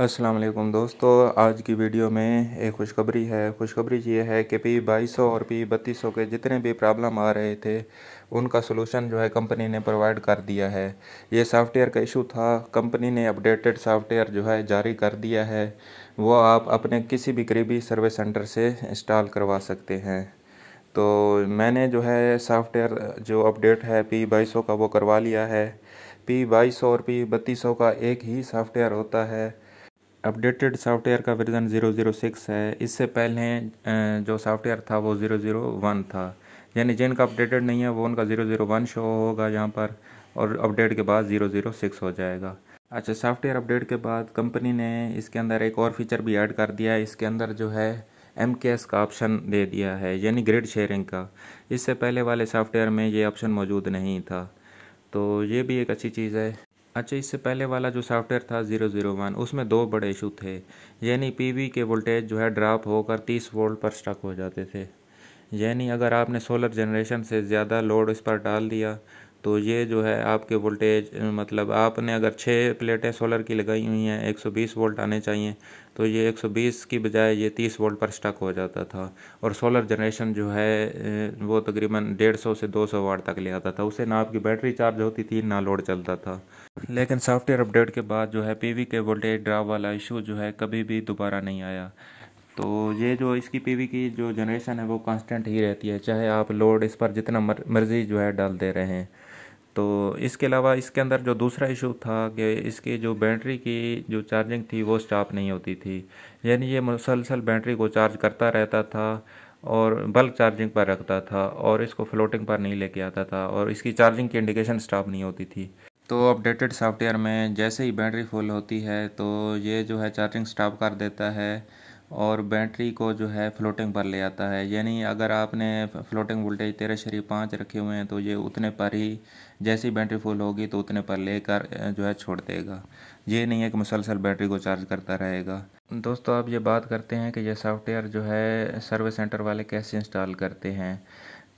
असलम दोस्तों आज की वीडियो में एक खुशखबरी है खुशखबरी ये है कि पी बाईस सौ और पी बत्तीस सौ के जितने भी प्रॉब्लम आ रहे थे उनका सोलूशन जो है कंपनी ने प्रोवाइड कर दिया है ये सॉफ्टवेयर का इशू था कंपनी ने अपडेटेड सॉफ्टवेयर जो है जारी कर दिया है वो आप अपने किसी भी करीबी सर्विस सेंटर से इंस्टॉल करवा सकते हैं तो मैंने जो है सॉफ्टवेयर जो अपडेट है पी बाईस सौ का वो करवा लिया है पी बाईस सौ और पी बत्तीस सौ का एक ही सॉफ्टवेयर होता है अपडेटेड सॉफ्टवेयर का वर्जन 006 है इससे पहले जो सॉफ्टवेयर था वो 001 था यानी जिनका अपडेटेड नहीं है वो उनका 001 शो होगा यहाँ पर और अपडेट के बाद 006 हो जाएगा अच्छा सॉफ्टवेयर अपडेट के बाद कंपनी ने इसके अंदर एक और फीचर भी ऐड कर दिया है इसके अंदर जो है एम के एस का ऑप्शन दे दिया है यानी ग्रिड शेयरिंग का इससे पहले वाले सॉफ्टवेयर में ये ऑप्शन मौजूद नहीं था तो ये भी एक अच्छी चीज़ है अच्छा इससे पहले वाला जो सॉफ्टवेयर था ज़ीरो ज़ीरो वन उसमें दो बड़े इशू थे यानी पीवी के वोल्टेज जो है ड्रॉप होकर तीस वोल्ट पर स्टक हो जाते थे यानी अगर आपने सोलर जनरेशन से ज़्यादा लोड इस पर डाल दिया तो ये जो है आपके वोल्टेज मतलब आपने अगर छः प्लेटें सोलर की लगाई हुई हैं 120 वोल्ट आने चाहिए तो ये 120 की बजाय ये 30 वोल्ट पर स्टक हो जाता था और सोलर जनरेशन जो है वो तकरीबन 150 से 200 वाट तक ले आता था उससे ना आपकी बैटरी चार्ज होती थी ना लोड चलता था लेकिन सॉफ्टवेयर अपडेट के बाद जो है पी के वोल्टेज ड्राप वाला इशू जो है कभी भी दोबारा नहीं आया तो ये जो इसकी पीवी की जो जनरेशन है वो कांस्टेंट ही रहती है चाहे आप लोड इस पर जितना मर्जी जो है डाल दे रहे हैं तो इसके अलावा इसके अंदर जो दूसरा इशू था कि इसकी जो बैटरी की जो चार्जिंग थी वो स्टॉप नहीं होती थी यानी ये मुसलसल बैटरी को चार्ज करता रहता था और बल्क चार्जिंग पर रखता था और इसको फ्लोटिंग पर नहीं लेके आता था और इसकी चार्जिंग की इंडिकेशन स्टॉप नहीं होती थी तो अपडेटेड सॉफ्टवेयर में जैसे ही बैटरी फुल होती है तो ये जो है चार्जिंग स्टॉप कर देता है और बैटरी को जो है फ्लोटिंग पर ले आता है यानी अगर आपने फ्लोटिंग वोल्टेज तेरह शरीफ पाँच रखे हुए हैं तो ये उतने पर ही जैसी बैटरी फुल होगी तो उतने पर लेकर जो है छोड़ देगा ये नहीं है कि मुसलसल बैटरी को चार्ज करता रहेगा दोस्तों आप ये बात करते हैं कि यह सॉफ्टवेयर जो है सर्विस सेंटर वाले कैसे इंस्टॉल करते हैं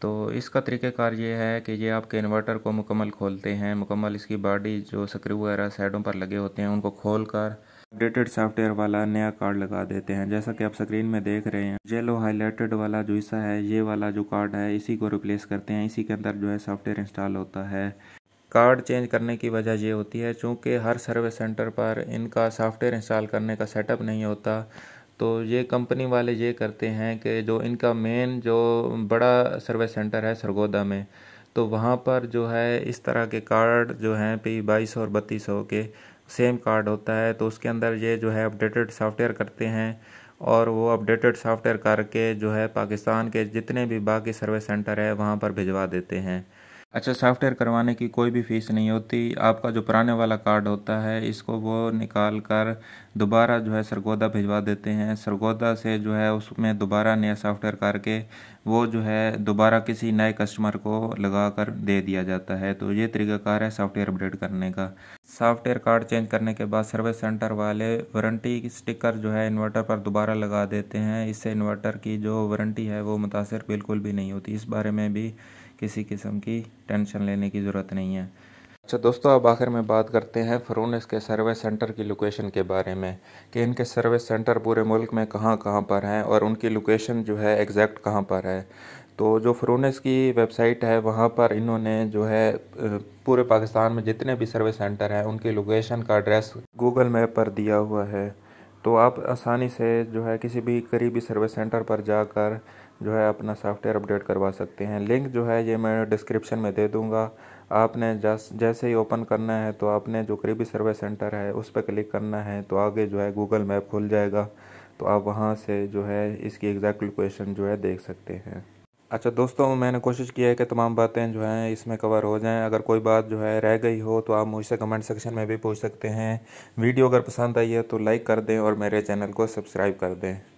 तो इसका तरीक़ेकार ये है कि ये आपके इन्वर्टर को मुकम्मल खोलते हैं मुकम्मल इसकी बॉडी जो स्क्रू वगैरह साइडों पर लगे होते हैं उनको खोल कर अपडेटेड सॉफ्टवेयर वाला नया कार्ड लगा देते हैं जैसा कि आप स्क्रीन में देख रहे हैं येलो हाईलाइटेड वाला जो हिस्सा है ये वाला जो कार्ड है इसी को रिप्लेस करते हैं इसी के अंदर जो है सॉफ्टवेयर इंस्टॉल होता है कार्ड चेंज करने की वजह ये होती है चूँकि हर सर्विस सेंटर पर इनका सॉफ्टवेयर इंस्टॉल करने का सेटअप नहीं होता तो ये कंपनी वाले ये करते हैं कि जो इनका मेन जो बड़ा सर्विस सेंटर है सरगोदा में तो वहाँ पर जो है इस तरह के कार्ड जो हैं पी बाईस और बत्तीस सौ के सेम कार्ड होता है तो उसके अंदर ये जो है अपडेटेड सॉफ्टवेयर करते हैं और वो अपडेटेड सॉफ्टवेयर करके जो है पाकिस्तान के जितने भी बाकी सर्विस सेंटर है वहाँ पर भिजवा देते हैं अच्छा सॉफ्टवेयर करवाने की कोई भी फ़ीस नहीं होती आपका जो पुराने वाला कार्ड होता है इसको वो निकाल कर दोबारा जो है सरगोदा भिजवा देते हैं सरगोदा से जो है उसमें दोबारा नया सॉफ्टवेयर करके वो जो है दोबारा किसी नए कस्टमर को लगा कर दे दिया जाता है तो ये तरीकाकार है सॉफ्टवेयर अपडेट करने का सॉफ्टवेयर कार्ड चेंज करने के बाद सर्विस सेंटर वाले वारंटी स्टिकर जो है इन्वर्टर पर दोबारा लगा देते हैं इससे इन्वर्टर की जो वारंटी है वो मुतासर बिल्कुल भी नहीं होती इस बारे में भी किसी किस्म की टेंशन लेने की ज़रूरत नहीं है अच्छा दोस्तों अब आखिर में बात करते हैं फ़रोनस के सर्विस सेंटर की लोकेशन के बारे में कि इनके सर्विस सेंटर पूरे मुल्क में कहाँ कहाँ पर हैं और उनकी लोकेशन जो है एग्जैक्ट कहाँ पर है तो जो फ्रोनेस की वेबसाइट है वहाँ पर इन्होंने जो है पूरे पाकिस्तान में जितने भी सर्विस सेंटर हैं उनकी लोकेशन का एड्रेस गूगल मैप पर दिया हुआ है तो आप आसानी से जो है किसी भी करीबी सर्विस सेंटर पर जाकर जो है अपना सॉफ्टवेयर अपडेट करवा सकते हैं लिंक जो है ये मैं डिस्क्रिप्शन में दे दूँगा आपने जैसे ही ओपन करना है तो आपने जो करीबी सर्विस सेंटर है उस पर क्लिक करना है तो आगे जो है गूगल मैप खुल जाएगा तो आप वहाँ से जो है इसकी एग्जैक्ट लोकेशन जो है देख सकते हैं अच्छा दोस्तों मैंने कोशिश की है कि तमाम बातें जो हैं इसमें कवर हो जाएं अगर कोई बात जो है रह गई हो तो आप मुझसे कमेंट सेक्शन में भी पूछ सकते हैं वीडियो अगर पसंद आई है तो लाइक कर दें और मेरे चैनल को सब्सक्राइब कर दें